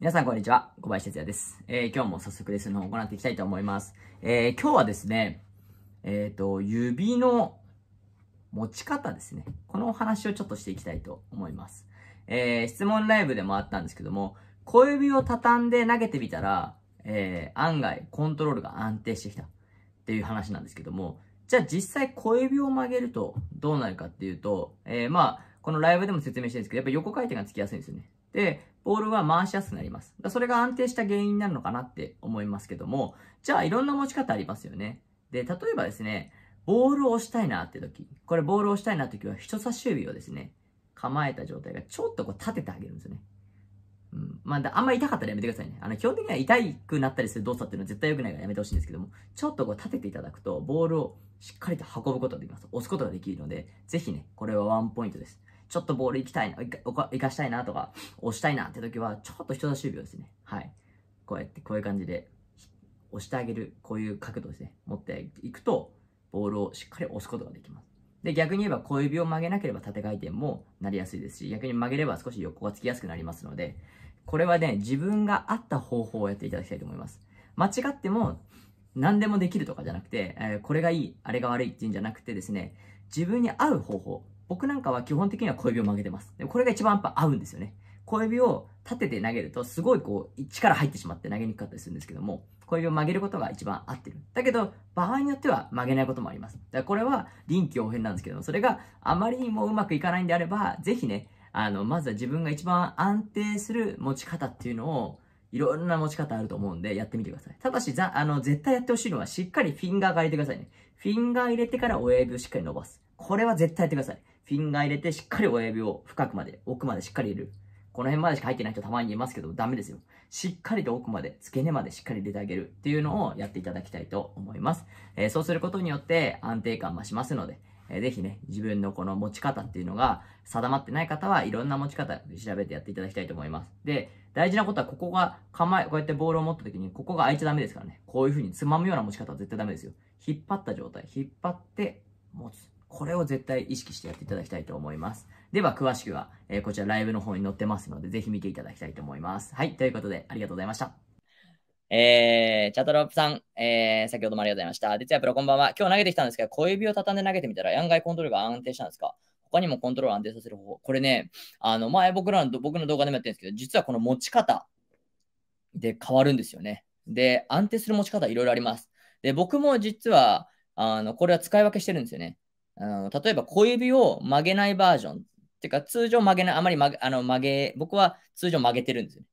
皆さんこんにちは。小林哲也です。えー、今日も早速レッスンの方を行っていきたいと思います。えー、今日はですね、えっ、ー、と、指の持ち方ですね。このお話をちょっとしていきたいと思います。えー、質問ライブでもあったんですけども、小指を畳んで投げてみたら、えー、案外コントロールが安定してきたっていう話なんですけども、じゃあ実際小指を曲げるとどうなるかっていうと、えー、まあ、このライブでも説明してるんですけど、やっぱ横回転がつきやすいんですよね。で、ボールは回しやすくなります。それが安定した原因になるのかなって思いますけども、じゃあいろんな持ち方ありますよね。で、例えばですね、ボールを押したいなって時、これボールを押したいなって時は人差し指をですね、構えた状態がちょっとこう立ててあげるんですよね。うん、まあ、あんまり痛かったらやめてくださいね。あの、基本的には痛くなったりする動作っていうのは絶対良くないからやめてほしいんですけども、ちょっとこう立てていただくと、ボールをしっかりと運ぶことができます。押すことができるので、ぜひね、これはワンポイントです。ちょっとボール行きたいな、行かしたいなとか、押したいなって時は、ちょっと人差し指をですね、はい。こうやって、こういう感じで、押してあげる、こういう角度ですね、持っていくと、ボールをしっかり押すことができます。で、逆に言えば小指を曲げなければ縦回転もなりやすいですし、逆に曲げれば少し横がつきやすくなりますので、これはね、自分が合った方法をやっていただきたいと思います。間違っても、何でもできるとかじゃなくて、えー、これがいい、あれが悪いっていうんじゃなくてですね、自分に合う方法、僕なんかは基本的には小指を曲げてます。でもこれが一番やっぱ合うんですよね。小指を立てて投げるとすごいこう力入ってしまって投げにくかったりするんですけども、小指を曲げることが一番合ってる。だけど、場合によっては曲げないこともあります。だからこれは臨機応変なんですけども、それがあまりにもうまくいかないんであれば、ぜひね、あの、まずは自分が一番安定する持ち方っていうのを、いろんな持ち方あると思うんで、やってみてください。ただし、ざ、あの、絶対やってほしいのは、しっかりフィンガーが入れてくださいね。フィンガー入れてから親指をしっかり伸ばす。これは絶対やってください。フィンガー入れて、しっかり親指を深くまで、奥までしっかり入れる。この辺までしか入ってない人たまにいますけど、ダメですよ。しっかりと奥まで、付け根までしっかり入れてあげるっていうのをやっていただきたいと思います。えー、そうすることによって安定感増しますので、えー、ぜひね、自分のこの持ち方っていうのが定まってない方はいろんな持ち方調べてやっていただきたいと思います。で、大事なことはここが構え、こうやってボールを持った時にここが開いちゃダメですからね。こういう風につまむような持ち方は絶対ダメですよ。引っ張った状態、引っ張って持つ。これを絶対意識してやっていただきたいと思います。では、詳しくは、えー、こちらライブの方に載ってますので、ぜひ見ていただきたいと思います。はい、ということで、ありがとうございました。えー、チャトロープさん、えー、先ほどもありがとうございました。実はプロこんばんは。今日投げてきたんですけど、小指を畳んで投げてみたら、案外コントロールが安定したんですか他にもコントロール安定させる方法。これね、あの、前僕らの、僕の動画でもやってるんですけど、実はこの持ち方で変わるんですよね。で、安定する持ち方いろいろあります。で、僕も実は、あの、これは使い分けしてるんですよね。あの例えば小指を曲げないバージョン。っていうか、通常曲げない、あまり曲げ、あの曲げ、僕は通常曲げてるんですよ、ね。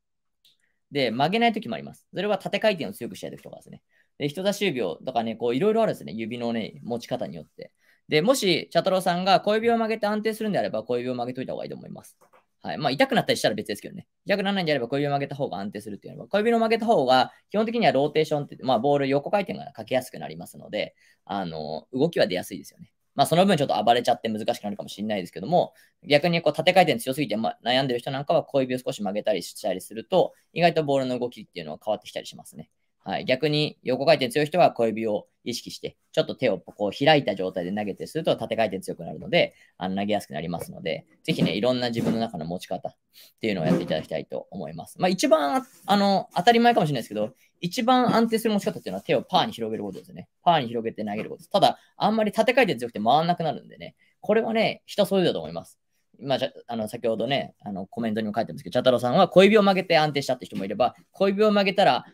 で、曲げないときもあります。それは縦回転を強くしたいときとかですね。で、人差し指をとかね、こういろいろあるんですね。指のね、持ち方によって。で、もし、茶太郎さんが小指を曲げて安定するんであれば、小指を曲げといた方がいいと思います。はい。まあ、痛くなったりしたら別ですけどね。痛くならないんであれば、小指を曲げた方が安定するっていうのは、小指の曲げた方が、基本的にはローテーションって、まあ、ボール横回転がかけやすくなりますので、あの、動きは出やすいですよね。まあ、その分ちょっと暴れちゃって難しくなるかもしれないですけども、逆にこう縦回転強すぎて、ま悩んでる人なんかは小指を少し曲げたりしたりすると、意外とボールの動きっていうのは変わってきたりしますね。はい、逆に横回転強い人は小指を意識して、ちょっと手をこう開いた状態で投げてすると縦回転強くなるので、あの投げやすくなりますので、ぜひね、いろんな自分の中の持ち方っていうのをやっていただきたいと思います。まあ一番あの当たり前かもしれないですけど、一番安定する持ち方っていうのは手をパーに広げることですね。パーに広げて投げることです。ただ、あんまり縦回転強くて回らなくなるんでね、これはね、人それぞれだと思います。じゃあの先ほどね、あのコメントにも書いてますけど、茶太郎さんは小指を曲げて安定したって人もいれば、小指を曲げたら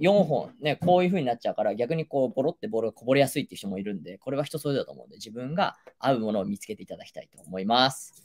4本、ね、こういう風になっちゃうから、逆にこう、ボロってボロがこぼれやすいっていう人もいるんで、これは人それぞれだと思うんで、自分が合うものを見つけていただきたいと思います。